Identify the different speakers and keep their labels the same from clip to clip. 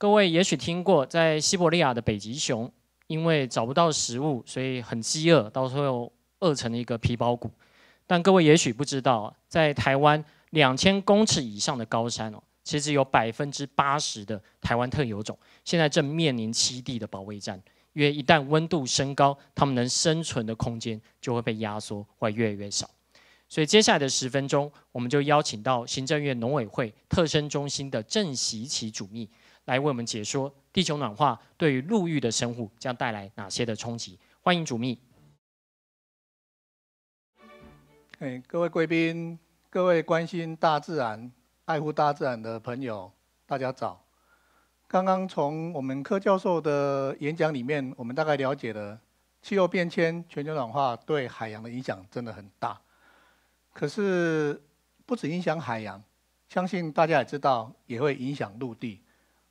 Speaker 1: 各位也许听过，在西伯利亚的北极熊，因为找不到食物，所以很饥饿，到时候饿成了一个皮包骨。但各位也许不知道，在台湾两千公尺以上的高山哦，其实有百分之八十的台湾特有种，现在正面临栖地的保卫战，因为一旦温度升高，它们能生存的空间就会被压缩，会越来越少。所以接下来的十分钟，我们就邀请到行政院农委会特生中心的郑席奇主秘。来为我们解说地球暖化对于陆域的生物将带来哪些的冲击？欢迎主秘。哎，各位贵宾，各位关心大自然、爱护大自然的朋友，大家早。刚刚从我们柯教授的演讲里面，我们大概了解了气候变迁、全球暖化对海洋的影响真的很大。可是不止影响海洋，相信大家也知道，也会影响陆地。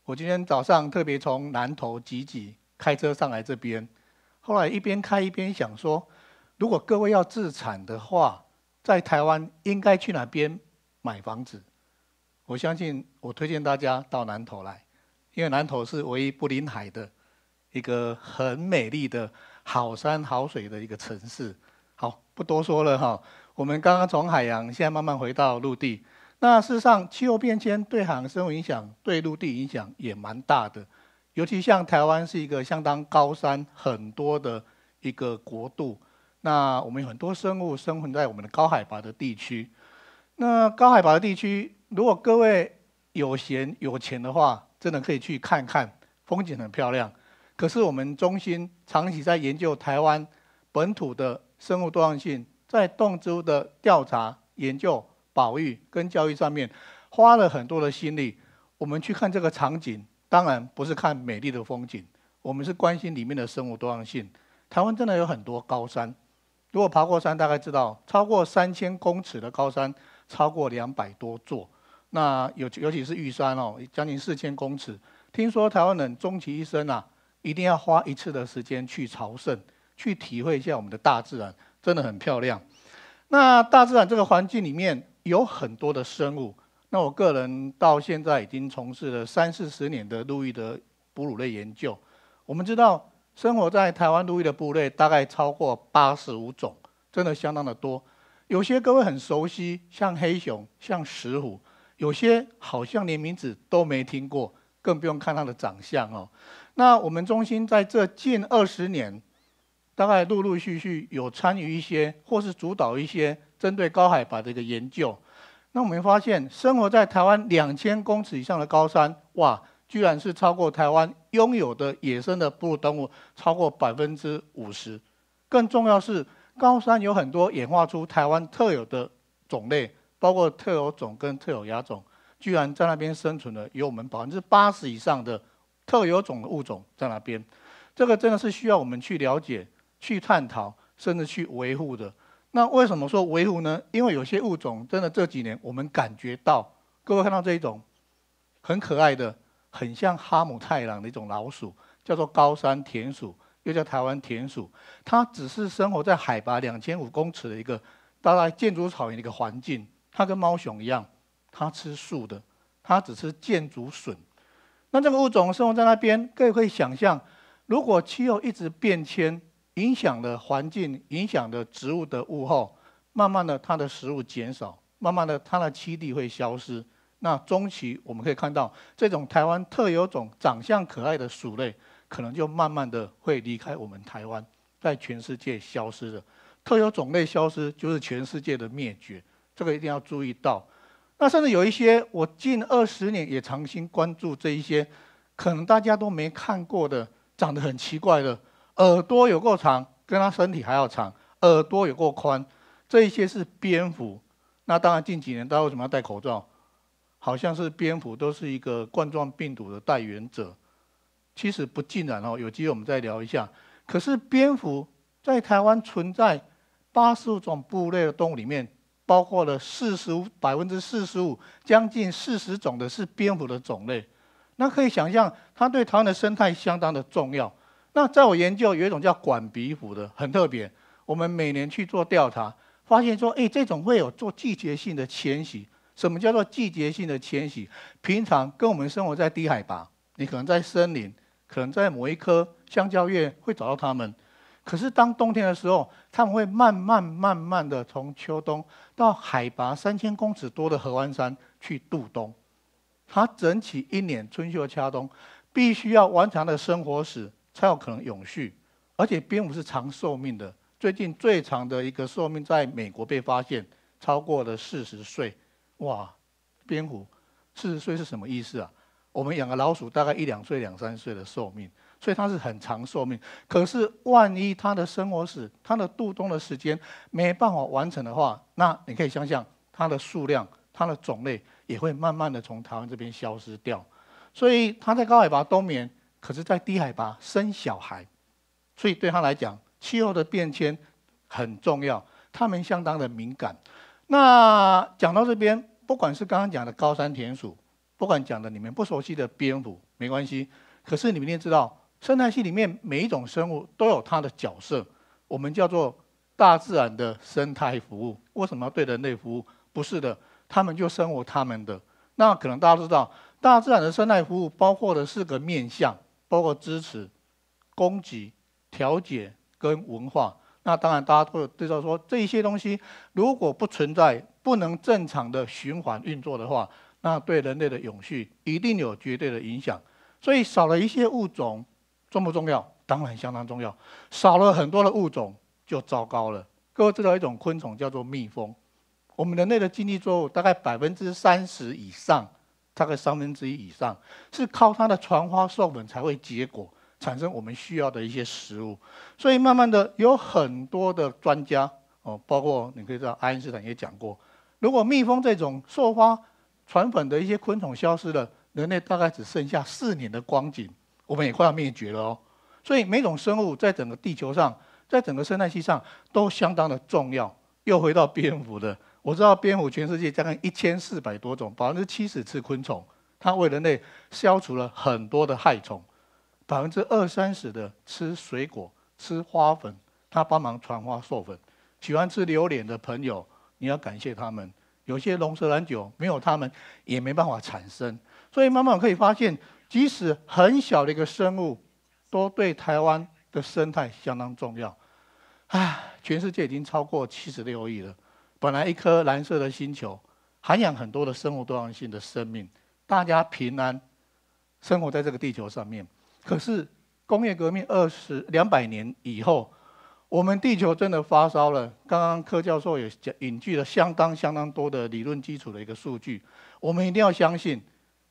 Speaker 1: 我今天早上特别从南投集集开车上来这边，后来一边开一边想说，如果各位要自产的话，在台湾应该去哪边买房子？我相信我推荐大家到南投来，因为南投是唯一不临海的一个很美丽的、好山好水的一个城市。好，不多说了哈，我们刚刚从海洋，现在慢慢回到陆地。那事实上，气候变迁对海洋生物影响，对陆地影响也蛮大的。尤其像台湾是一个相当高山很多的一个国度，那我们有很多生物生存在我们的高海拔的地区。那高海拔的地区，如果各位有闲有钱的话，真的可以去看看，风景很漂亮。可是我们中心长期在研究台湾本土的生物多样性，在动植物的调查研究。保育跟教育上面花了很多的心力。我们去看这个场景，当然不是看美丽的风景，我们是关心里面的生物多样性。台湾真的有很多高山，如果爬过山，大概知道超过三千公尺的高山超过两百多座。那尤尤其是玉山哦，将近四千公尺。听说台湾人终其一生啊，一定要花一次的时间去朝圣，去体会一下我们的大自然真的很漂亮。那大自然这个环境里面。有很多的生物。那我个人到现在已经从事了三四十年的路易的哺乳类研究。我们知道生活在台湾路易的哺乳类大概超过八十五种，真的相当的多。有些各位很熟悉，像黑熊、像食虎；有些好像连名字都没听过，更不用看它的长相哦。那我们中心在这近二十年，大概陆陆续续有参与一些，或是主导一些。针对高海拔的一个研究，那我们发现生活在台湾两千公尺以上的高山，哇，居然是超过台湾拥有的野生的哺乳动物超过百分之五十。更重要是，高山有很多演化出台湾特有的种类，包括特有种跟特有亚种，居然在那边生存的有我们百分之八十以上的特有种的物种在那边。这个真的是需要我们去了解、去探讨，甚至去维护的。那为什么说维护呢？因为有些物种真的这几年我们感觉到，各位看到这一种很可爱的、很像哈姆太郎的一种老鼠，叫做高山田鼠，又叫台湾田鼠。它只是生活在海拔两千五公尺的一个大概建筑草原的一个环境。它跟猫熊一样，它吃素的，它只吃建筑笋。那这个物种生活在那边，各位可以想象，如果气候一直变迁，影响的环境，影响的植物的物候，慢慢的它的食物减少，慢慢的它的栖地会消失。那中期我们可以看到，这种台湾特有种、长相可爱的鼠类，可能就慢慢的会离开我们台湾，在全世界消失了。特有种类消失就是全世界的灭绝，这个一定要注意到。那甚至有一些我近二十年也常心关注这一些，可能大家都没看过的，长得很奇怪的。耳朵有够长，跟它身体还要长；耳朵有够宽，这一些是蝙蝠。那当然，近几年大家为什么要戴口罩？好像是蝙蝠都是一个冠状病毒的带源者，其实不尽然哦。有机会我们再聊一下。可是蝙蝠在台湾存在八十五种部类的动物里面，包括了四十五百分之四十五，将近四十种的是蝙蝠的种类。那可以想象，它对台湾的生态相当的重要。那在我研究有一种叫管鼻虎的很特别，我们每年去做调查，发现说，哎，这种会有做季节性的迁徙。什么叫做季节性的迁徙？平常跟我们生活在低海拔，你可能在森林，可能在某一棵香蕉叶会找到它们。可是当冬天的时候，他们会慢慢慢慢的从秋冬到海拔三千公尺多的合欢山去度冬。它整起一年春、秋、夏、冬，必须要顽强的生活史。才有可能永续，而且蝙蝠是长寿命的。最近最长的一个寿命在美国被发现，超过了四十岁。哇，蝙蝠四十岁是什么意思啊？我们养个老鼠大概一两岁、两三岁的寿命，所以它是很长寿命。可是万一它的生活史、它的度冬的时间没办法完成的话，那你可以想想，它的数量、它的种类也会慢慢的从台湾这边消失掉。所以它在高海拔冬眠。可是，在低海拔生小孩，所以对他来讲，气候的变迁很重要。他们相当的敏感。那讲到这边，不管是刚刚讲的高山田鼠，不管讲的你们不熟悉的蝙蝠，没关系。可是你们也知道，生态系里面每一种生物都有它的角色，我们叫做大自然的生态服务。为什么要对人类服务？不是的，他们就生活他们的。那可能大家都知道，大自然的生态服务包括了四个面向。包括支持、供给、调解跟文化，那当然大家都会对照说，这一些东西如果不存在、不能正常的循环运作的话，那对人类的永续一定有绝对的影响。所以少了一些物种，重不重要？当然相当重要。少了很多的物种就糟糕了。各位知道一种昆虫叫做蜜蜂，我们人类的经济作物大概百分之三十以上。大概三分之一以上是靠它的传花授粉才会结果，产生我们需要的一些食物。所以慢慢的有很多的专家哦，包括你可以知道，爱因斯坦也讲过，如果蜜蜂这种授花传粉的一些昆虫消失了，人类大概只剩下四年的光景，我们也快要灭绝了哦。所以每种生物在整个地球上，在整个生态系上都相当的重要。又回到蝙蝠的。我知道蝙蝠全世界大概一千四百多种，百分之七十吃昆虫，它为人类消除了很多的害虫。百分之二三十的吃水果、吃花粉，它帮忙传花授粉。喜欢吃榴莲的朋友，你要感谢他们。有些龙舌兰酒没有它们也没办法产生。所以慢慢可以发现，即使很小的一个生物，都对台湾的生态相当重要。唉，全世界已经超过七十六亿了。本来一颗蓝色的星球，涵养很多的生物多样性的生命，大家平安生活在这个地球上面。可是工业革命二十两百年以后，我们地球真的发烧了。刚刚柯教授也讲，引据了相当相当多的理论基础的一个数据，我们一定要相信，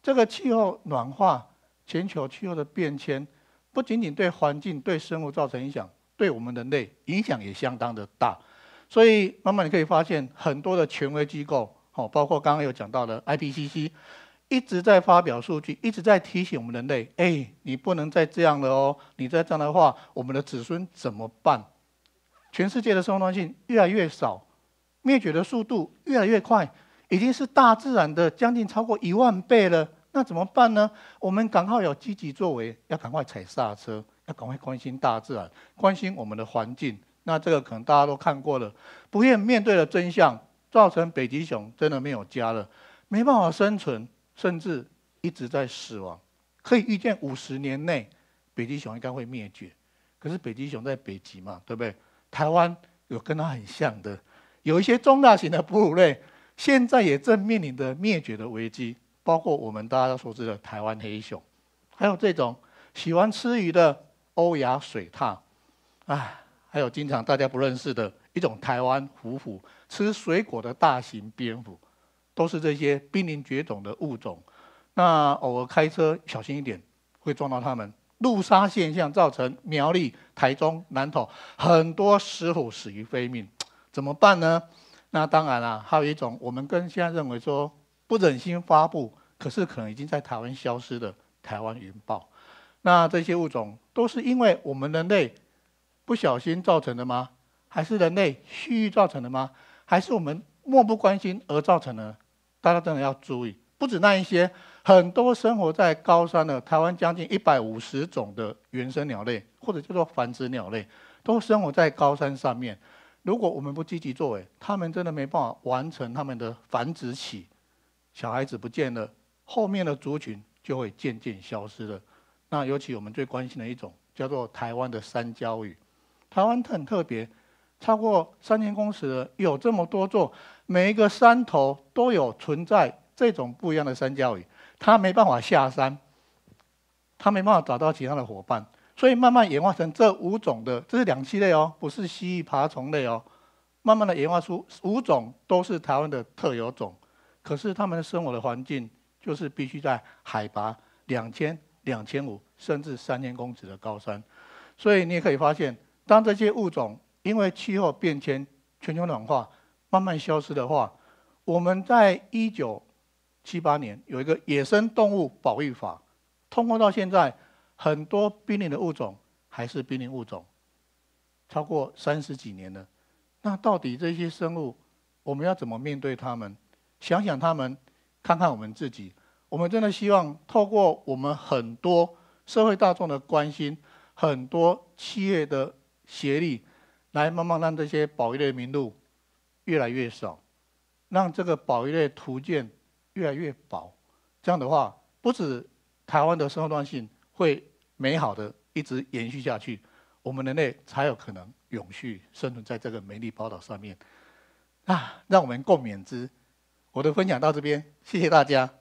Speaker 1: 这个气候暖化、全球气候的变迁，不仅仅对环境、对生物造成影响，对我们人类影响也相当的大。所以，慢慢你可以发现，很多的权威机构，哦，包括刚刚有讲到的 IPCC，一直在发表数据，一直在提醒我们人类：，哎，你不能再这样了哦！你再这样的话，我们的子孙怎么办？全世界的生物多性越来越少，灭绝的速度越来越快，已经是大自然的将近超过一万倍了。那怎么办呢？我们刚好有积极作为，要赶快踩刹车，要赶快关心大自然，关心我们的环境。那这个可能大家都看过了，不愿面对的真相，造成北极熊真的没有家了，没办法生存，甚至一直在死亡。可以预见，五十年内北极熊应该会灭绝。可是北极熊在北极嘛，对不对？台湾有跟它很像的，有一些中大型的哺乳类，现在也正面临着灭绝的危机，包括我们大家熟知的台湾黑熊，还有这种喜欢吃鱼的欧亚水獭，唉。还有经常大家不认识的一种台湾虎虎，吃水果的大型蝙蝠，都是这些濒临绝种的物种。那偶尔开车小心一点，会撞到它们。路杀现象造成苗栗、台中、南投很多石虎死于非命，怎么办呢？那当然了，还有一种我们跟现在认为说不忍心发布，可是可能已经在台湾消失的台湾云豹。那这些物种都是因为我们人类。不小心造成的吗？还是人类蓄意造成的吗？还是我们漠不关心而造成的？大家真的要注意。不止那一些，很多生活在高山的台湾将近一百五十种的原生鸟类，或者叫做繁殖鸟类，都生活在高山上面。如果我们不积极作为，它们真的没办法完成它们的繁殖期。小孩子不见了，后面的族群就会渐渐消失了。那尤其我们最关心的一种，叫做台湾的山椒鱼。台湾很特别，超过三千公尺的有这么多座，每一个山头都有存在这种不一样的山椒鱼，它没办法下山，它没办法找到其他的伙伴，所以慢慢演化成这五种的，这是两栖类哦，不是蜥蜴爬虫类哦。慢慢的演化出五种都是台湾的特有种，可是它们生活的环境就是必须在海拔两千、两千五甚至三千公尺的高山，所以你也可以发现。当这些物种因为气候变迁、全球暖化慢慢消失的话，我们在一九七八年有一个野生动物保育法通过到现在，很多濒临的物种还是濒临物种，超过三十几年了。那到底这些生物，我们要怎么面对它们？想想它们，看看我们自己。我们真的希望透过我们很多社会大众的关心，很多企业的。协力来慢慢让这些保育类名录越来越少，让这个保育类图鉴越来越薄。这样的话，不止台湾的生活态性会美好的一直延续下去，我们人类才有可能永续生存在这个美丽宝岛上面啊！让我们共勉之。我的分享到这边，谢谢大家。